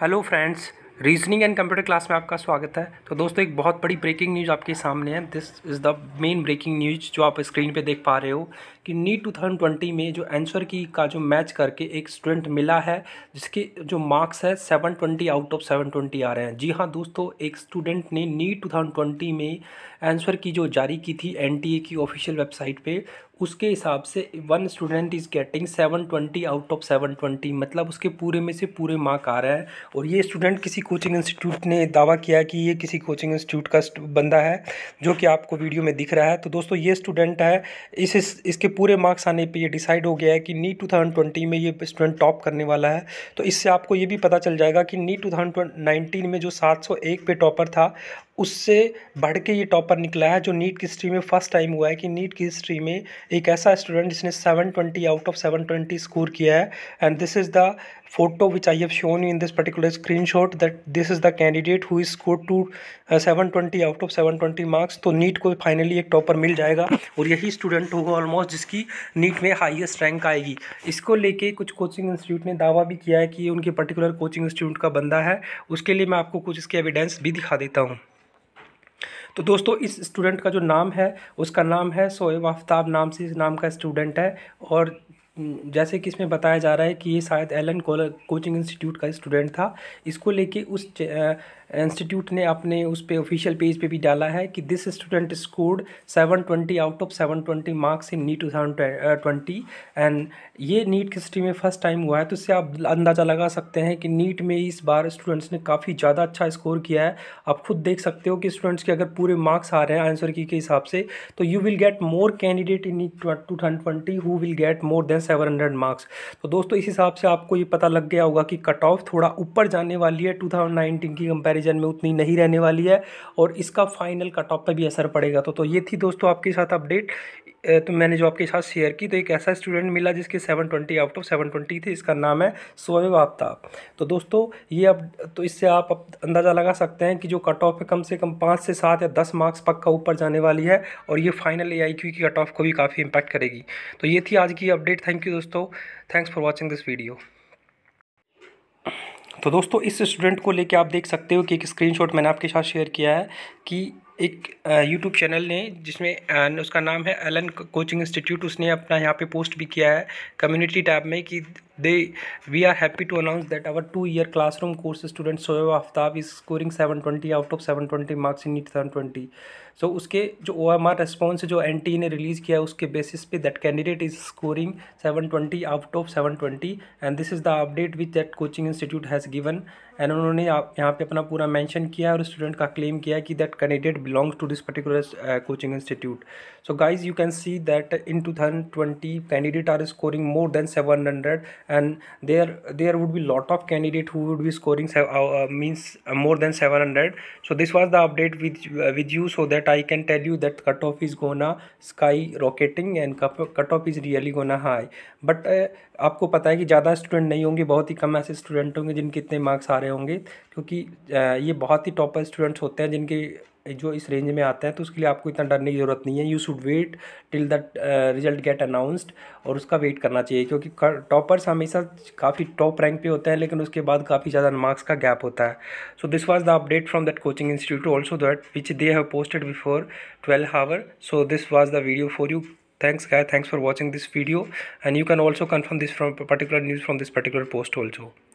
hello friends reasoning and computer class में आपका स्वागत है तो दोस्तों एक बहुत बड़ी ब्रेकिंग न्यूज़ आपके सामने है this is the main breaking news जो आप स्क्रीन पे देख पा रहे हो कि नीट टू थाउजेंड ट्वेंटी में जो आंसर की का जो मैच करके एक स्टूडेंट मिला है जिसके जो मार्क्स है seven twenty out of seven twenty आ रहे हैं जी हाँ दोस्तों एक स्टूडेंट ने नीट टू थाउजेंड ट्वेंटी में आंसर की जो जारी की थी एन की ऑफिशियल वेबसाइट पर उसके हिसाब से one student is getting seven twenty out of seven twenty मतलब उसके पूरे में से पूरे मार्क आ रहा है और ये स्टूडेंट किसी कोचिंग इंस्टीट्यूट ने दावा किया कि ये किसी कोचिंग इंस्टीट्यूट का बंदा है जो कि आपको वीडियो में दिख रहा है तो दोस्तों ये स्टूडेंट है इस, इस इसके पूरे मार्क्स आने पर यह डिसाइड हो गया है कि नीट टू थाउजेंड में ये स्टूडेंट टॉप करने वाला है तो इससे आपको ये भी पता चल जाएगा कि नीट टू थाउजेंड में जो सात सौ एक पे टॉपर था उससे बढ़ के ये टॉपर निकला है जो नीट की हिस्ट्री में फर्स्ट टाइम हुआ है कि नीट की हिस्ट्री में एक ऐसा स्टूडेंट जिसने 720 आउट ऑफ 720 स्कोर किया है and this is the photo which I have shown in this particular particular screenshot that this is the candidate who score to to 720 out of 720 marks तो NEET को finally एक topper मिल जाएगा और यही student होगा ऑलमोस्ट जिसकी NEET में हाइस्ट रैंक आएगी इसको लेके कुछ कोचिंग इंस्टीट्यूट ने दावा भी किया है कि ये उनके पर्टिकुलर कोचिंग इंस्टीट्यूट का बंदा है उसके लिए मैं आपको कुछ इसके एविडेंस भी दिखा देता हूँ तो दोस्तों इस स्टूडेंट का जो नाम है उसका नाम है सोएब आफ्ताब नाम से इस नाम का स्टूडेंट है और हम्म, जैसे कि इसमें बताया जा रहा है कि ये शायद एलन कोचिंग इंस्टीट्यूट का स्टूडेंट था इसको लेके उस इंस्टीट्यूट ने अपने उस पर ऑफिशियल पेज पे भी डाला है कि this student scored 720 out of 720 marks in NEET two twenty and ये नीट की हिस्ट्री में फर्स्ट टाइम हुआ है तो इससे आप अंदाज़ा लगा सकते हैं कि नीट में इस बार स्टूडेंट्स ने काफ़ी ज़्यादा अच्छा स्कोर किया है आप खुद देख सकते हो कि स्टूडेंट्स के अगर पूरे मार्क्स आ रहे हैं आंसर की के हिसाब से तो you will get more candidate in NEET two who will get more than seven hundred marks तो दोस्तों इस हिसाब से आपको ये पता लग गया होगा कि कट ऑफ थोड़ा ऊपर जाने वाली है टू थाउजेंड नाइनटीन की कंपेरिजन में उतनी नहीं रहने वाली है और इसका फाइनल कट ऑफ पर भी असर पड़ेगा तो, तो ये थी दोस्तों आपके साथ अपडेट तो मैंने जो आपके साथ शेयर की तो एक ऐसा स्टूडेंट मिला जिसके 720 आउट ऑफ 720 थे इसका नाम है सोएब आफ्ताब तो दोस्तों ये अब तो इससे आप अंदाज़ा लगा सकते हैं कि जो कट ऑफ है कम से कम पाँच से सात या दस मार्क्स पक्का ऊपर जाने वाली है और ये फाइनल ए की कट ऑफ को भी काफ़ी इम्पैक्ट करेगी तो ये थी आज की अपडेट थैंक यू दोस्तों thanks for watching this video तो दोस्तों इस स्टूडेंट को लेके आप देख सकते हो कि एक स्क्रीनशॉट मैंने आपके साथ शेयर किया है कि एक यूट्यूब चैनल ने जिसमें उसका नाम है एलन कोचिंग इंस्टीट्यूट उसने अपना यहाँ पे पोस्ट भी किया है कम्युनिटी टैब में कि they we are happy to announce that our two year classroom course student Shoaib Aftab is scoring seven twenty out of seven twenty marks in NEET seven twenty so उसके जो ओ एम आर रेस्पॉन्स जो N T e ने release किया है उसके basis पे that candidate is scoring seven twenty out of seven twenty and this is the update which that coaching institute has given and उन्होंने यहाँ पे अपना पूरा मैंशन किया और स्टूडेंट का क्लेम किया कि that candidate belongs to this particular uh, coaching institute so guys you can see that in 2020 candidate are scoring more than 700 and there there would be lot of candidate who would be scoring uh, means more than 700 so this was the update with with you so that i can tell you that cutoff is gonna skyrocketing and cutoff is really gonna high but आपको पता है कि ज़्यादा student नहीं होंगे बहुत ही कम ऐसे student होंगे जिनके इतने मार्क्स आ रहे होंगे क्योंकि ये बहुत ही टॉपर स्टूडेंट्स होते हैं जिनके जो इस रेंज में आता है तो उसके लिए आपको इतना डरने की ज़रूरत नहीं है you should wait till the result get announced और उसका वेट करना चाहिए क्योंकि टॉपर्स हमेशा काफ़ी टॉप रैंक पे होते हैं लेकिन उसके बाद काफ़ी ज़्यादा मार्क्स का गैप होता है so this was the update from that coaching institute also that which they have posted before twelve hour so this was the video for you thanks guy thanks for watching this video and you can also confirm this from particular news from this particular post also